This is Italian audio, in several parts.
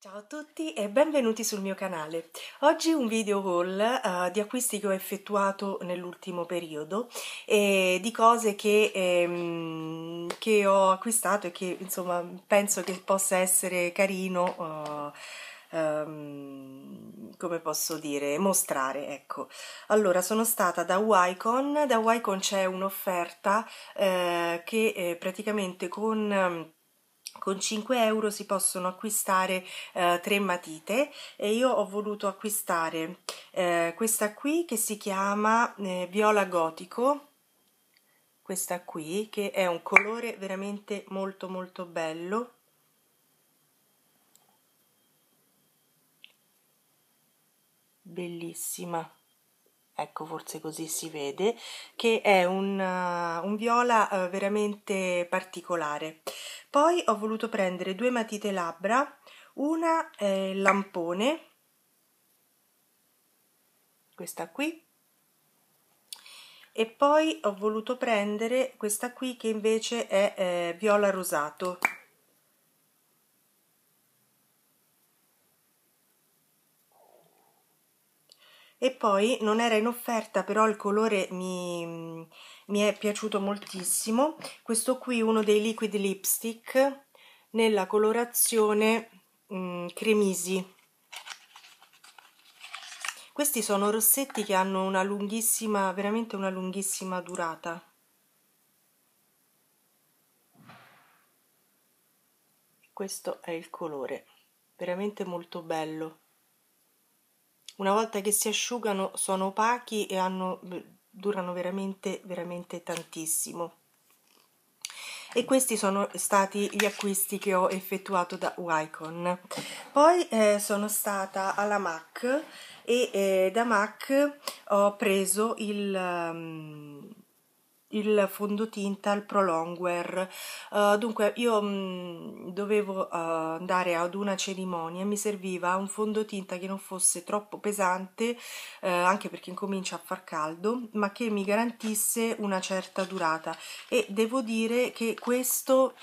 Ciao a tutti e benvenuti sul mio canale. Oggi un video haul uh, di acquisti che ho effettuato nell'ultimo periodo e di cose che, ehm, che, ho acquistato e che insomma penso che possa essere carino uh, um, come posso dire, mostrare, ecco. Allora, sono stata da Wicon, da Wicon c'è un'offerta eh, che eh, praticamente con con 5 euro si possono acquistare eh, tre matite e io ho voluto acquistare eh, questa qui che si chiama eh, viola gotico questa qui che è un colore veramente molto molto bello bellissima ecco forse così si vede, che è un, uh, un viola uh, veramente particolare. Poi ho voluto prendere due matite labbra, una eh, lampone, questa qui, e poi ho voluto prendere questa qui che invece è eh, viola rosato. E poi non era in offerta, però il colore mi, mm, mi è piaciuto moltissimo. Questo qui, uno dei liquid lipstick, nella colorazione mm, cremisi. Questi sono rossetti che hanno una lunghissima, veramente una lunghissima durata. Questo è il colore, veramente molto bello una volta che si asciugano sono opachi e hanno, durano veramente, veramente tantissimo. E questi sono stati gli acquisti che ho effettuato da Wicon. Poi eh, sono stata alla MAC e eh, da MAC ho preso il... Um, il fondotinta al prolonguer Uh, dunque, io mh, mm, dovevo uh, andare ad una cerimonia e mi serviva un fondotinta che non fosse troppo pesante, eh, anche perché incomincia a far caldo, ma che mi garantisse una certa durata. E devo dire che questo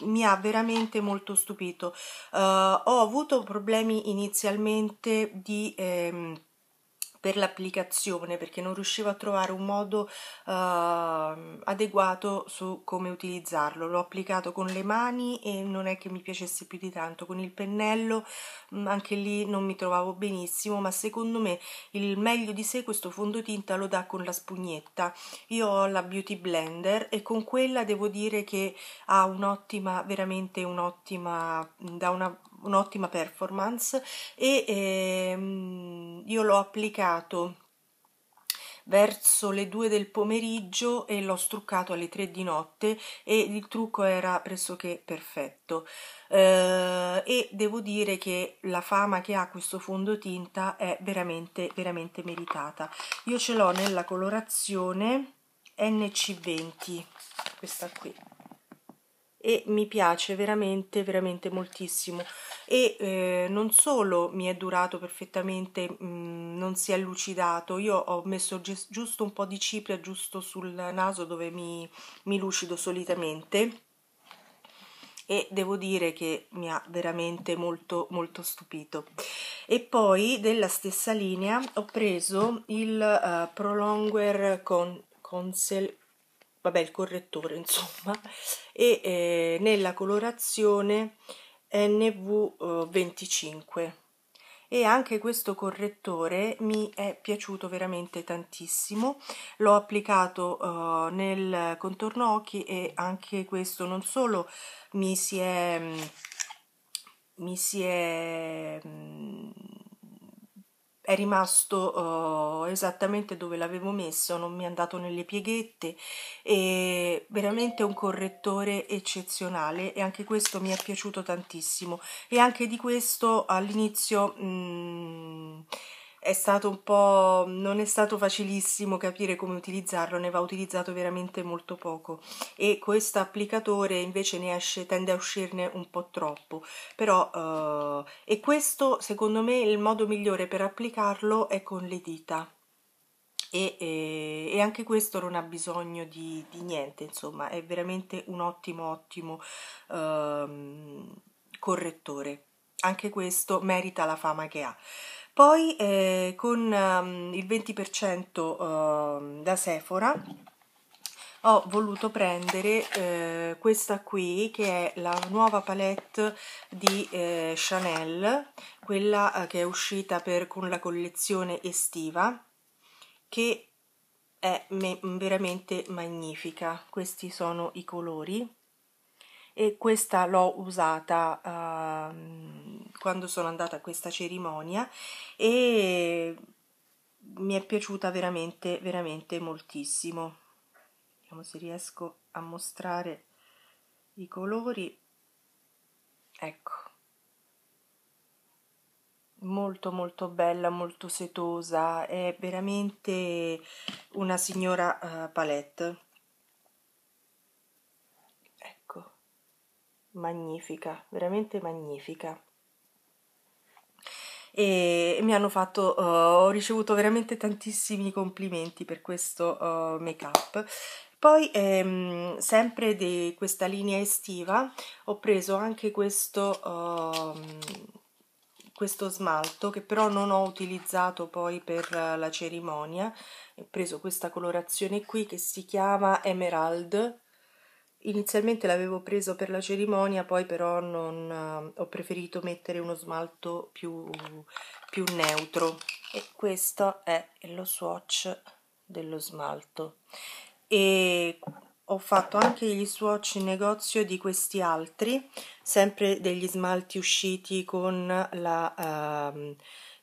mi ha veramente molto stupito. Uh, ho avuto problemi inizialmente di. Ehm, per l'applicazione perché non riuscivo a trovare un modo uh, adeguato su come utilizzarlo. L'ho applicato con le mani e non è che mi piacesse più di tanto, con il pennello mm, anche lì non mi trovavo benissimo, ma secondo me il meglio di sé questo fondotinta lo dà con la spugnetta. Io ho la Beauty Blender e con quella devo dire che ha un'ottima, veramente un'ottima, mm, da una un'ottima performance e ehm, io l'ho applicato verso le 2 del pomeriggio e l'ho struccato alle 3 di notte e il trucco era pressoché perfetto eh, e devo dire che la fama che ha questo fondotinta è veramente veramente meritata io ce l'ho nella colorazione NC20 questa qui e mi piace veramente veramente moltissimo e eh, non solo mi è durato perfettamente mh, mm, non si è lucidato io ho messo giusto un po' di cipria giusto sul naso dove mi, mi lucido solitamente e devo dire che mi ha veramente molto molto stupito e poi della stessa linea ho preso il uh, Prolonguer con Consel vabbè il correttore insomma e eh, nella colorazione NV25 eh, e anche questo correttore mi è piaciuto veramente tantissimo l'ho applicato eh, nel contorno occhi e anche questo non solo mi si è mm, mi si è mm, è rimasto uh, esattamente dove l'avevo messo, non mi è andato nelle pieghette, è veramente un correttore eccezionale e anche questo mi è piaciuto tantissimo e anche di questo all'inizio mm, è stato un po'... non è stato facilissimo capire come utilizzarlo, ne va utilizzato veramente molto poco e questo applicatore invece ne esce, tende a uscirne un po' troppo, però eh, e questo secondo me il modo migliore per applicarlo è con le dita. E, e, e, anche questo non ha bisogno di, di, niente, insomma, è veramente un ottimo, ottimo ehm, correttore. Anche questo merita la fama che ha. Poi eh, con um, il 20% uh, ehm, da Sephora ho voluto prendere eh, questa qui che è la nuova palette di eh, Chanel, quella eh, che è uscita per, con la collezione estiva, che è veramente magnifica. Questi sono i colori e questa l'ho usata... Uh, quando sono andata a questa cerimonia e mi è piaciuta veramente, veramente moltissimo. Vediamo se riesco a mostrare i colori. Ecco. Molto molto bella, molto setosa, è veramente una signora uh, palette. Ecco. Magnifica, veramente magnifica e mi hanno fatto, uh, ho ricevuto veramente tantissimi complimenti per questo uh, eh, make up. Poi, ehm, sempre di questa linea estiva, ho preso anche questo, uh, questo smalto che però non ho utilizzato poi per la cerimonia. Ho preso questa colorazione qui che si chiama Emerald inizialmente l'avevo preso per la cerimonia, poi però non, eh, ho preferito mettere uno smalto più, più neutro. E questo è lo swatch dello smalto. E ho fatto anche gli swatch in negozio di questi altri, sempre degli smalti usciti con la... Uh,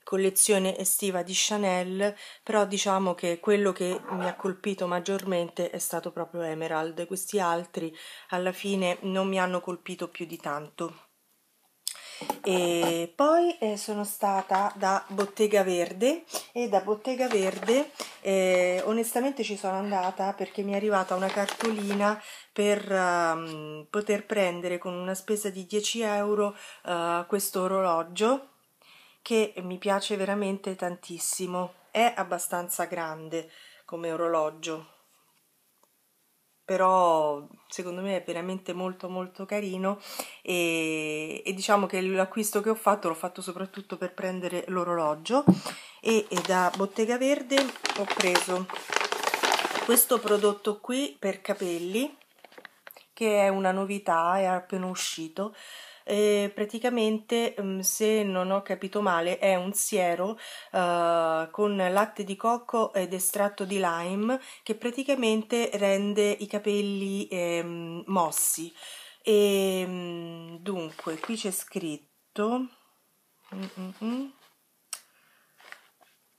collezione estiva di Chanel, però diciamo che quello che mi ha colpito maggiormente è stato proprio Emerald, questi altri alla fine non mi hanno colpito più di tanto. E poi eh, sono stata da Bottega Verde e da Bottega Verde eh, onestamente ci sono andata perché mi è arrivata una cartolina per um, poter prendere con una spesa di 10 euro uh, questo orologio che mi piace veramente tantissimo. È abbastanza grande come orologio, però secondo me è veramente molto molto carino e, e diciamo che l'acquisto che ho fatto l'ho fatto soprattutto per prendere l'orologio e, e da Bottega Verde ho preso questo prodotto qui per capelli che è una novità, è appena uscito eh, praticamente mm, se non ho capito male è un siero eh, con latte di cocco ed estratto di lime che praticamente rende i capelli eh, mossi e ehm, dunque qui c'è scritto mm -mm. mm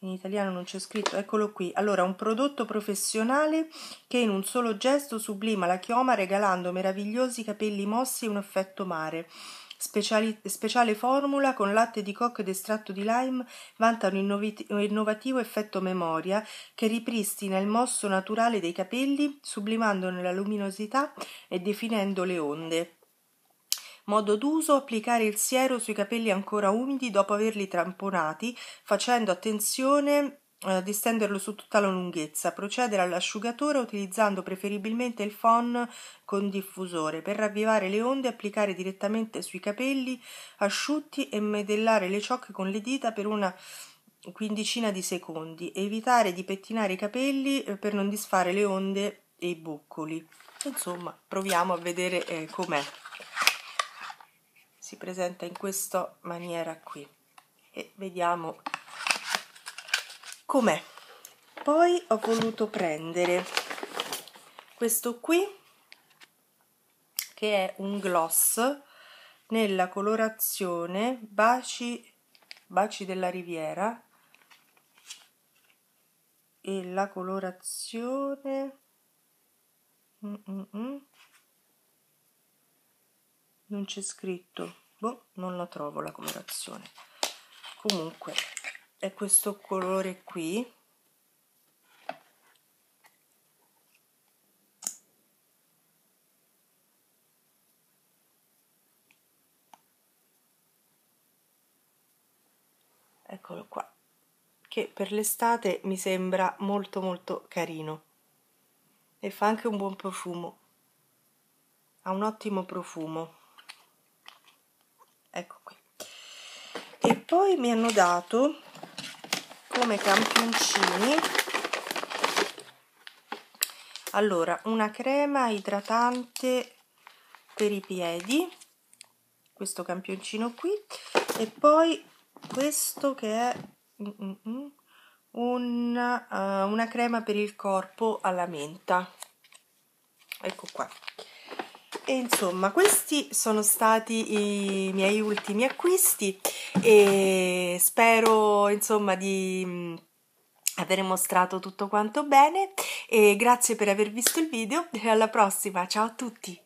in italiano non c'è scritto, eccolo qui. Allora, un prodotto professionale che in un solo gesto sublima la chioma regalando meravigliosi capelli mossi e un effetto mare. Speciali, speciale formula con latte di cocco ed estratto di lime vanta un, innovit- un innovativo effetto memoria che ripristina il mosso naturale dei capelli, sublimandone la luminosità e definendo le onde. Modo d'uso applicare il siero sui capelli ancora umidi dopo averli tamponati, facendo attenzione a eh, distenderlo su tutta la lunghezza. Procedere all'asciugatore utilizzando preferibilmente il phon con diffusore per ravvivare le onde, applicare direttamente sui capelli asciutti e medellare le ciocche con le dita per una quindicina di secondi, evitare di pettinare i capelli eh, per non disfare le onde e i boccoli. Insomma, proviamo a vedere eh, com'è si presenta in questa maniera qui e vediamo com'è poi ho voluto prendere questo qui che è un gloss nella colorazione baci baci della riviera e la colorazione mm -mm. mm. non c'è scritto boh, non la trovo la colorazione comunque è questo colore qui eccolo qua che per l'estate mi sembra molto molto carino e fa anche un buon profumo ha un ottimo profumo ecco qui e poi mi hanno dato come campioncini allora una crema idratante per i piedi questo campioncino qui e poi questo che è mm, mm, mm, una, eh, una crema per il corpo alla menta ecco qua e insomma questi sono stati i miei ultimi acquisti e spero insomma di mm, aver mostrato tutto quanto bene e grazie per aver visto il video e alla prossima ciao a tutti